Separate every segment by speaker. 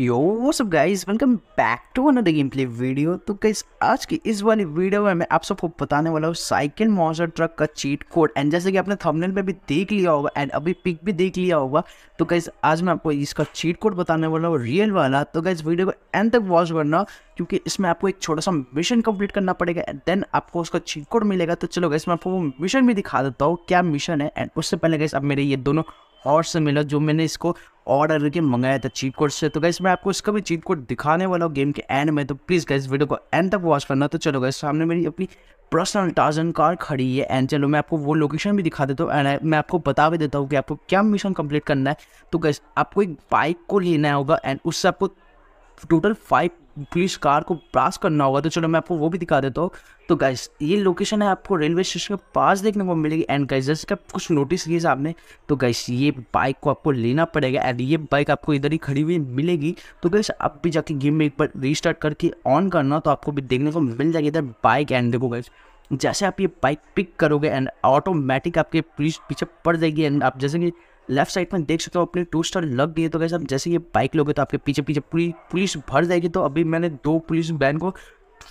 Speaker 1: यो वो सब guys welcome back to another game play video तो गाइज आज की इस वाली वीडियो में मैं आप सबको बताने वाला हूँ साइकिल मॉजर ट्रक का चीट कोड एंड जैसे कि आपने थंबनेल पे भी देख लिया होगा एंड अभी पिक भी देख लिया होगा तो गाइज आज मैं आपको इसका चीट कोड बताने वाला हूँ रियल वाला तो गाइज वीडियो को एंड तक वॉच करना क्योंकि इसमें आपको एक छोटा सा मिशन कम्प्लीट करना पड़ेगा एंड देन आपको उसका चीट कोड मिलेगा तो चलो गाइज मैं आपको वो मिशन भी दिखा देता हूँ क्या मिशन है एंड उससे पहले गाइज आप मेरे ये दोनों और से मिला जो मैंने इसको ऑर्डर करके मंगाया था चीट कोड से तो गैस मैं आपको इसका भी चीट कोड दिखाने वाला हूँ गेम के एंड में तो प्लीज़ गैस वीडियो को एंड तक वॉच करना तो चलो गैस सामने मेरी अपनी पर्सनल टार्जन कार खड़ी है एंड चलो मैं आपको वो लोकेशन भी दिखा देता हूँ एंड मैं आपको बता भी देता हूँ कि आपको क्या मिशन कंप्लीट करना है तो गैस आपको एक बाइक को लेना होगा एंड उससे आपको टोटल फाइव पुलिस कार को पास करना होगा तो चलो मैं आपको वो भी दिखा देता हूँ तो गाइस ये लोकेशन है आपको रेलवे स्टेशन के पास देखने को मिलेगी एंड गाइस जैसे कि कुछ नोटिस किए सामने तो गाइस ये बाइक को आपको लेना पड़ेगा एंड ये बाइक आपको इधर ही खड़ी हुई मिलेगी तो गाइस आप भी जाके गेम में एक बार रिस्टार्ट करके ऑन करना तो आपको भी देखने को मिल जाएगी इधर बाइक एंड देखो गाइस जैसे आप ये बाइक पिक करोगे एंड ऑटोमेटिक आपके पुलिस पीछे पड़ जाएगी एंड आप जैसे कि लेफ्ट साइड में देख सकते हो अपने टू स्टार लग गई तो कैसे जैसे ये बाइक लोगे तो आपके पीछे पीछे पूरी पुलिस भर जाएगी तो अभी मैंने दो पुलिस वैन को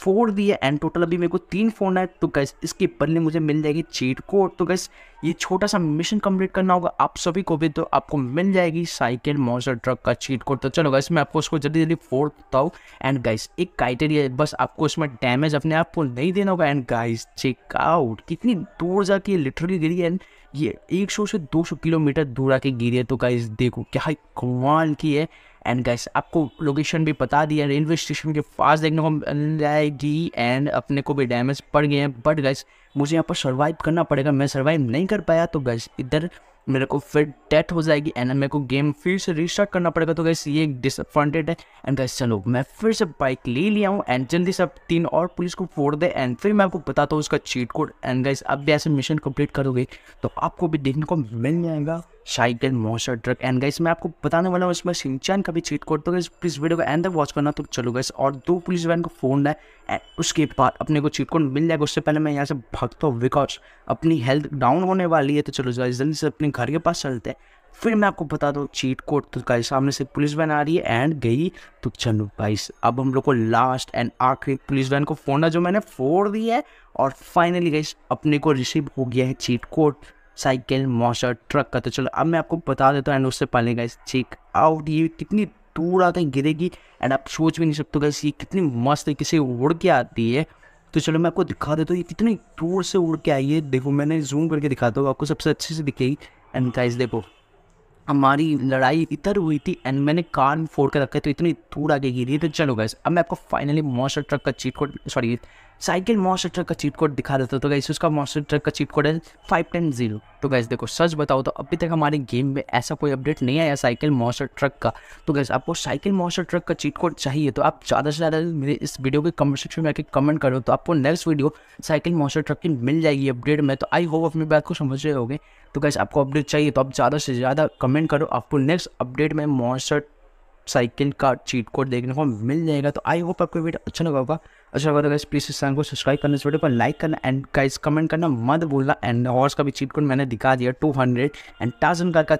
Speaker 1: फोर है एंड टोटल अभी मेरे को तीन फोन है तो गैस इसके बदले मुझे मिल जाएगी चीट कोड तो गैस ये छोटा सा मिशन कंप्लीट करना होगा आप सभी को भी तो आपको मिल जाएगी साइकिल मोटर ट्रक का चीट कोड तो चलो गैस मैं आपको उसको जल्दी जल्दी फोड़ देता हूँ एंड गाइस एक क्राइटेरिया बस आपको उसमें डैमेज अपने आप को नहीं देना होगा एंड गाइस चेकआउट कितनी दूर जाके लिटरली गिरी एंड ये एक से दो किलोमीटर दूर आके गिरी है तो गाइस देखो क्या कमाल की है एंड गैस आपको लोकेशन भी बता दिया रेलवे स्टेशन के पास देखने को मिल जाएगी एंड अपने को भी डैमेज पड़ गए हैं बट गैस मुझे यहाँ पर सर्वाइव करना पड़ेगा मैं सर्वाइव नहीं कर पाया तो गैस इधर मेरे को फिर डेथ हो जाएगी एंड मेरे को गेम फिर से रिस्टार्ट करना पड़ेगा तो गैस ये एक डिसअपॉइंटेड है एंड गैस चलो मैं फिर से बाइक ले लिया हूँ एंड जल्दी से तीन और पुलिस को फोड़ दे एंड फिर मैं आपको बताता हूँ उसका चीट कोड एंड गैस अब भी ऐसे मिशन कंप्लीट करोगे तो आपको भी देखने को मिल जाएगा cycle monster truck and guys मैं आपको बताने वाला हूँ इसमें सिंचान का भी चीट कोड तो गाइस प्लीज़ वीडियो को एंड तक वॉच करना तो चलो गाइस और दो पुलिस वैन को फोन है एंड उसके बाद अपने को चीट कोड मिल जाएगा उससे पहले मैं यहाँ से भागता हूँ बिकॉज अपनी हेल्थ डाउन होने वाली है तो चलो गाइस जल्दी से अपने घर के पास चलते हैं फिर मैं आपको बता दूँ चीट कोड तो गाइस सामने से पुलिस वैन आ रही है एंड गई तो चलो गाइस अब हम लोग को लास्ट एंड आखिरी पुलिस वैन को फोन है जो मैंने फोड़ दिया है और फाइनली गाइस अपने को रिसीव हो गया है cheat code cycle monster truck का तो चलो अब मैं आपको बता देता हूँ एंड उससे पहले गाइस चेक आउट ये कितनी दूर आते हैं गिरेगी एंड आप सोच भी नहीं सकते गाइस ये कितनी मस्त किसी उड़ के आती है तो चलो मैं आपको दिखा देता हूँ ये कितनी दूर से उड़ के आई है देखो मैंने जूम करके दिखाता हूँ आपको सबसे अच्छे से दिखेगी एंड गाइस देखो हमारी लड़ाई इधर हुई थी एंड मैंने कान फोड़ कर रखा तो इतनी दूर आगे गिरी तो चलो गाइस अब मैं आपको फाइनली मॉशर ट्रक का cheat code sorry cycle monster truck का चीट कोड दिखा देता तो गाइस उसका मॉस्टर ट्रक का चीट कोड है फाइव टेन जीरो तो गाइस देखो सच बताओ तो अभी तक हमारे गेम में ऐसा कोई अपडेट नहीं आया साइकिल मॉस्टर ट्रक का तो गाइस आपको साइकिल मॉस्टर ट्रक का चीट कोड चाहिए तो आप ज़्यादा से ज़्यादा मेरे इस वीडियो के कमेंट सेक्शन में आकर कमेंट करो तो आपको next video cycle monster truck की मिल जाएगी अपडेट में तो आई होप अपनी बात को समझ रहे हो तो गैस आपको अपडेट चाहिए तो आप ज़्यादा से ज़्यादा कमेंट करो आपको नेक्स्ट अपडेट में मॉस्टर साइकिल का चीट कोड देखने को मिल जाएगा तो आई होप आपको वीडियो अच्छा लगा होगा अच्छा लगा तो गाइस प्लीज़ इस चैनल को सब्सक्राइब करना इस वीडियो पर लाइक करना एंड गाइस कमेंट करना मत भूलना एंड हॉर्स का भी चीट कोड मैंने दिखा दिया टू हंड्रेड एंड थाउजेंड का